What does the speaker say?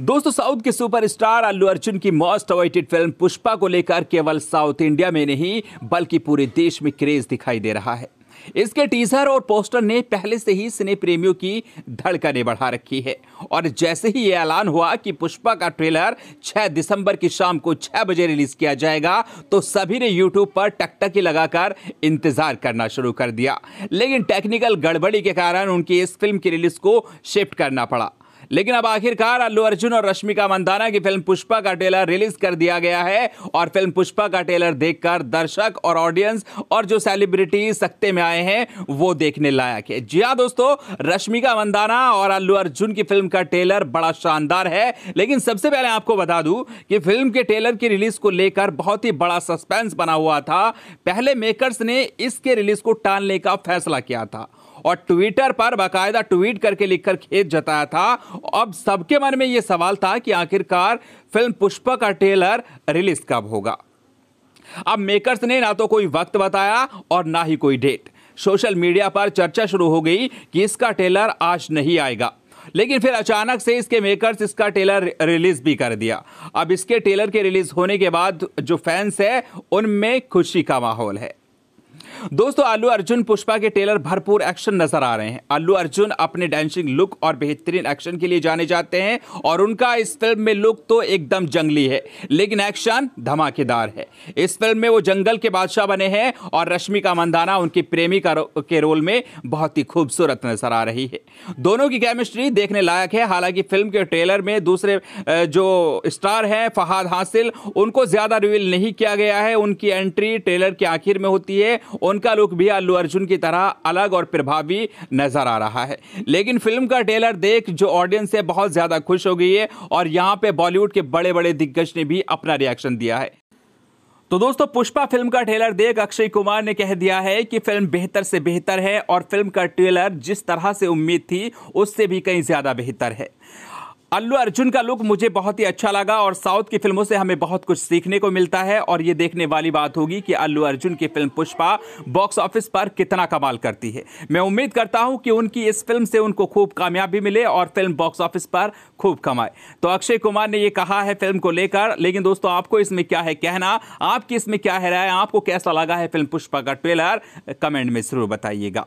दोस्तों साउथ के सुपरस्टार अल्लू अर्जुन की मोस्ट अवेटेड फिल्म पुष्पा को लेकर केवल साउथ इंडिया में नहीं बल्कि पूरे देश में क्रेज दिखाई दे रहा है इसके टीजर और पोस्टर ने पहले से ही सिने प्रेमियों की धड़कने बढ़ा रखी है और जैसे ही यह ऐलान हुआ कि पुष्पा का ट्रेलर 6 दिसंबर की शाम को 6 बजे रिलीज किया जाएगा तो सभी ने यूट्यूब पर टकटकी लगाकर इंतजार करना शुरू कर दिया लेकिन टेक्निकल गड़बड़ी के कारण उनकी इस फिल्म की रिलीज को शिफ्ट करना पड़ा लेकिन अब आखिरकार अल्लू अर्जुन और रश्मिका मंदाना की फिल्म पुष्पा का ट्रेलर रिलीज कर दिया गया है और फिल्म पुष्पा का ट्रेलर देखकर दर्शक और ऑडियंस और जो सेलिब्रिटी सख्ते में आए हैं वो देखने लायक है जी हाँ दोस्तों रश्मिका मंदाना और अल्लू अर्जुन की फिल्म का ट्रेलर बड़ा शानदार है लेकिन सबसे पहले आपको बता दूं कि फिल्म के ट्रेलर की रिलीज को लेकर बहुत ही बड़ा सस्पेंस बना हुआ था पहले मेकर्स ने इसके रिलीज को टालने का फैसला किया था और ट्विटर पर बाकायदा ट्वीट करके लिखकर खेत जताया था अब सबके मन में यह सवाल था कि आखिरकार फिल्म पुष्पा का ट्रेलर रिलीज कब होगा अब मेकर्स ने ना तो कोई वक्त बताया और ना ही कोई डेट सोशल मीडिया पर चर्चा शुरू हो गई कि इसका ट्रेलर आज नहीं आएगा लेकिन फिर अचानक से इसके मेकर्स इसका ट्रेलर रिलीज भी कर दिया अब इसके ट्रेलर के रिलीज होने के बाद जो फैंस है उनमें खुशी का माहौल है दोस्तों अल्लू अर्जुन पुष्पा के टेलर भरपूर एक्शन नजर आ रहे हैं अल्लू अर्जुन अपने डांसिंग लुक और बेहतरीन एक्शन के लिए जाने जाते हैं और उनका इस फिल्म में लुक तो एकदम जंगली है लेकिन एक्शन धमाकेदार है इस फिल्म में वो जंगल के बादशाह बने हैं और रश्मिका मंदाना उनकी प्रेमी के रोल में बहुत ही खूबसूरत नजर आ रही है दोनों की केमिस्ट्री देखने लायक है हालांकि फिल्म के ट्रेलर में दूसरे जो स्टार हैं फहाद हासिल उनको ज्यादा रिवील नहीं किया गया है उनकी एंट्री ट्रेलर के आखिर में होती है उनका लुक भी अल्लू अर्जुन की तरह अलग और प्रभावी नजर आ रहा है लेकिन फिल्म का ट्रेलर देख जो ऑडियंस है बहुत ज्यादा खुश हो गई है और यहाँ पे बॉलीवुड के बड़े बड़े दिग्गज ने भी अपना रिएक्शन दिया है तो दोस्तों पुष्पा फिल्म का ट्रेलर देख अक्षय कुमार ने कह दिया है कि फिल्म बेहतर से बेहतर है और फिल्म का ट्रेलर जिस तरह से उम्मीद थी उससे भी कहीं ज्यादा बेहतर है अल्लू अर्जुन का लुक मुझे बहुत ही अच्छा लगा और साउथ की फिल्मों से हमें बहुत कुछ सीखने को मिलता है और ये देखने वाली बात होगी कि अल्लू अर्जुन की फिल्म पुष्पा बॉक्स ऑफिस पर कितना कमाल करती है मैं उम्मीद करता हूं कि उनकी इस फिल्म से उनको खूब कामयाबी मिले और फिल्म बॉक्स ऑफिस पर खूब कमाए तो अक्षय कुमार ने ये कहा है फिल्म को लेकर लेकिन दोस्तों आपको इसमें क्या है कहना आपकी इसमें क्या है राय आपको कैसा लगा है फिल्म पुष्पा का ट्रेलर कमेंट में जरूर बताइएगा